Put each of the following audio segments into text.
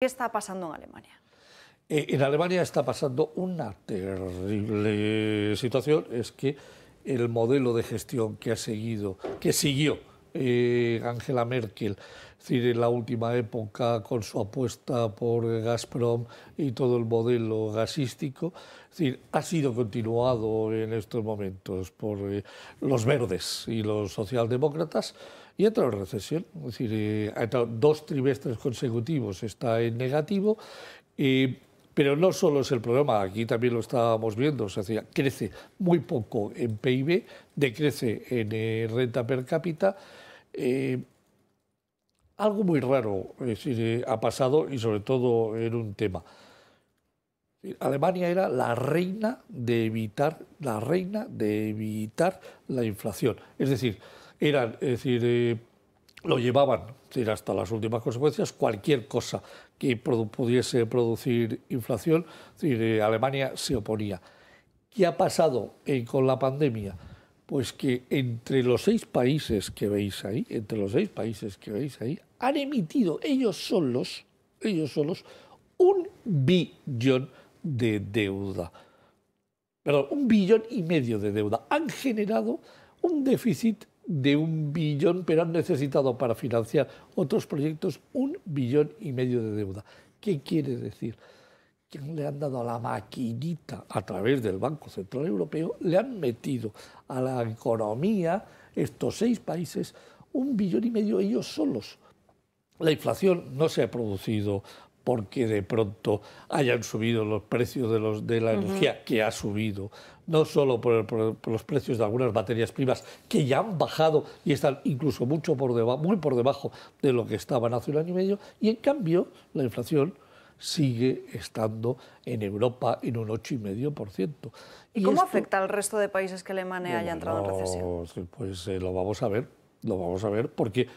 ¿Qué está pasando en Alemania? Eh, en Alemania está pasando una terrible situación, es que el modelo de gestión que ha seguido, que siguió eh, Angela Merkel. Es decir, en la última época, con su apuesta por Gazprom y todo el modelo gasístico, es decir, ha sido continuado en estos momentos por eh, los verdes y los socialdemócratas y entrado en recesión. Es decir, eh, ha dos trimestres consecutivos está en negativo. Eh, pero no solo es el problema, aquí también lo estábamos viendo, o sea, crece muy poco en PIB, decrece en renta per cápita eh, algo muy raro eh, ha pasado y sobre todo en un tema. Alemania era la reina de evitar la reina de evitar la inflación. Es decir, eran, decir, eh, lo llevaban hasta las últimas consecuencias cualquier cosa que pudiese producir inflación. Alemania se oponía. ¿Qué ha pasado con la pandemia? Pues que entre los seis países que veis ahí, entre los seis países que veis ahí, han emitido ellos solos, ellos solos, un billón de deuda. Perdón, un billón y medio de deuda. Han generado un déficit de un billón, pero han necesitado para financiar otros proyectos un billón y medio de deuda. ¿Qué quiere decir? que le han dado a la maquinita a través del Banco Central Europeo, le han metido a la economía estos seis países un billón y medio ellos solos. La inflación no se ha producido porque de pronto hayan subido los precios de, los, de la energía, que ha subido, no solo por, los precios de algunas materias primas, que ya han bajado y están incluso mucho por debajo, muy por debajo de lo que estaban hace un año y medio, y en cambio la inflación sigue estando en Europa en un 8,5%. ¿Y, ¿Y cómo afecta al resto de países que Alemania haya entrado en recesión? Pues eh, lo vamos a ver, lo vamos a ver, porque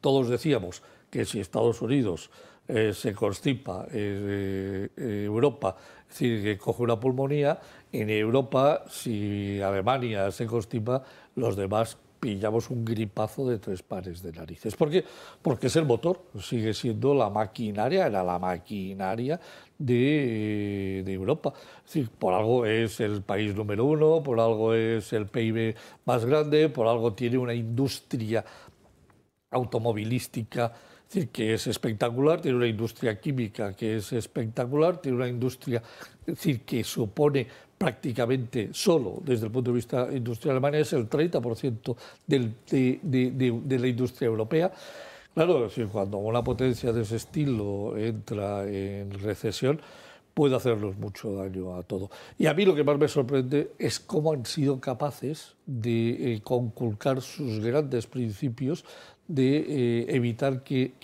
todos decíamos que si Estados Unidos eh, se constipa, eh, Europa, es coge una pulmonía, en Europa, si Alemania se constipa, los demás pillamos un gripazo de tres pares de narices. ¿Por qué? Porque es el motor, sigue siendo la maquinaria, era la maquinaria de, eh, Europa. Es por algo es el país número uno, por algo es el PIB más grande, por algo tiene una industria automovilística decir, que es espectacular, tiene una industria química que es espectacular, tiene una industria es decir, que supone prácticamente solo, desde el punto de vista industrial alemán, es el 30% de, la industria europea. Claro, decir, cuando una potencia de ese estilo entra en recesión, puede hacernos mucho daño a todo. Y a mí lo que más me sorprende es cómo han sido capaces de eh, conculcar sus grandes principios de eh, evitar que,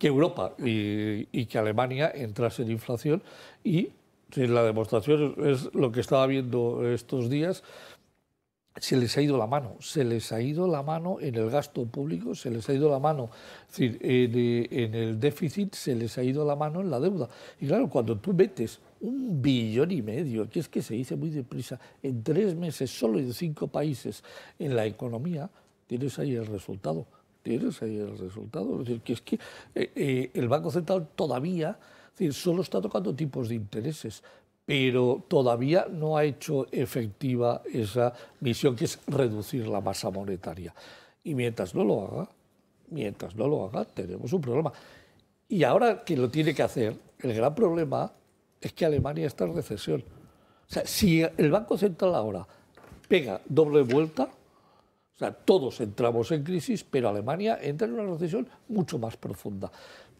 Europa eh, y, que Alemania entrase en inflación y la demostración es lo que estaba viendo estos días, se les ha ido la mano, se les ha ido la mano en el gasto público, se les ha ido la mano eh, en, el déficit, se les ha ido la mano en la deuda. Y claro, cuando tú metes un billón y medio, que es que se dice muy deprisa, en tres meses solo en cinco países en la economía, tienes ahí el resultado tienes ahí el resultado. Es decir, que es que eh, eh, el Banco Central todavía solo está tocando tipos de intereses, pero todavía no ha hecho efectiva esa misión que es reducir la masa monetaria. Y mientras no lo haga, mientras no lo haga, tenemos un problema. Y ahora que lo tiene que hacer, el gran problema es que Alemania está en recesión. O sea, si el Banco Central ahora pega doble vuelta, o sea, todos entramos en crisis, pero Alemania entra en una recesión mucho más profunda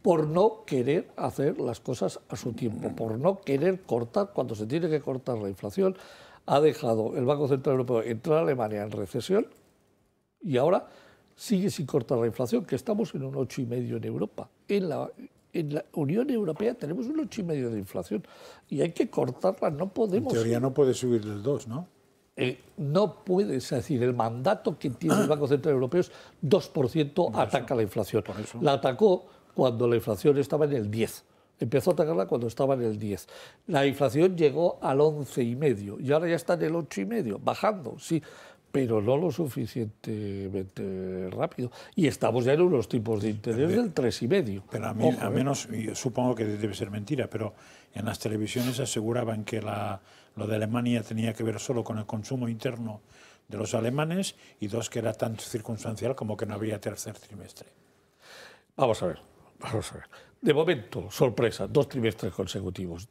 por no querer hacer las cosas a su tiempo, por no querer cortar cuando se tiene que cortar la inflación. Ha dejado el Banco Central Europeo entrar a Alemania en recesión y ahora sigue sin cortar la inflación, que estamos en un 8,5 en Europa. En la, en la Unión Europea tenemos un 8,5 de inflación y hay que cortarla, no podemos... En teoría no puede subir del 2, ¿no? Eh, no puedes decir, el mandato que tiene el Banco Central Europeo es 2% ataca la inflación. La atacó cuando la inflación estaba en el 10. Empezó a atacarla cuando estaba en el 10. La inflación llegó al 11,5 y medio y ahora ya está en el 8,5, bajando, sí pero no lo suficientemente rápido. Y estamos ya en unos tipos de interés del 3,5. Pero a, mí, a ¿eh? menos, supongo que debe ser mentira, pero en las televisiones aseguraban que la, lo de Alemania tenía que ver solo con el consumo interno de los alemanes y dos, que era tan circunstancial como que no había tercer trimestre. Vamos a ver, vamos a ver. De momento, sorpresa, dos trimestres consecutivos.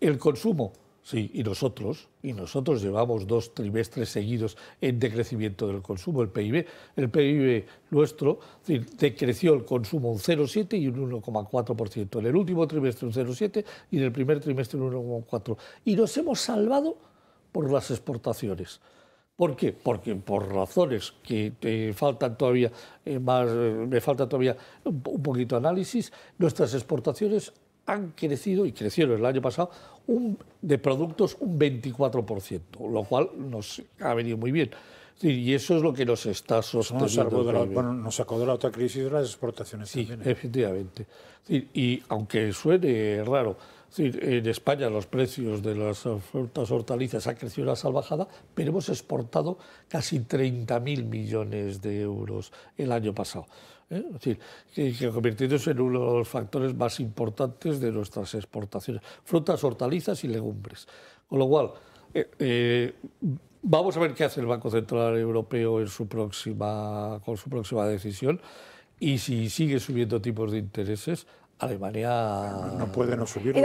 el consumo Sí, y nosotros, y nosotros llevamos dos trimestres seguidos en decrecimiento del consumo, el PIB. El PIB nuestro decreció el consumo un 0,7 y un 1,4%. En el último trimestre un 0,7 y en el primer trimestre un 1,4. Y nos hemos salvado por las exportaciones. ¿Por qué? Porque por razones que te faltan todavía eh, eh, me falta todavía un, un poquito de análisis, nuestras exportaciones han crecido, y crecieron el año pasado, un, de productos un 24%, lo cual nos ha venido muy bien. y eso es lo que nos está sosteniendo. Nos sacó de la, otra crisis de las exportaciones. Sí, ¿eh? efectivamente. y aunque suene raro, en España los precios de las frutas y hortalizas han crecido la salvajada, pero hemos exportado casi 30.000 millones de euros el año pasado. ¿eh? Es decir, que, convirtiéndose en uno de los factores más importantes de nuestras exportaciones. Frutas, hortalizas y legumbres. Con lo cual, eh, eh, vamos a ver qué hace el Banco Central Europeo en su próxima, con su próxima decisión. Y si sigue subiendo tipos de intereses, Alemania... No puede no subir.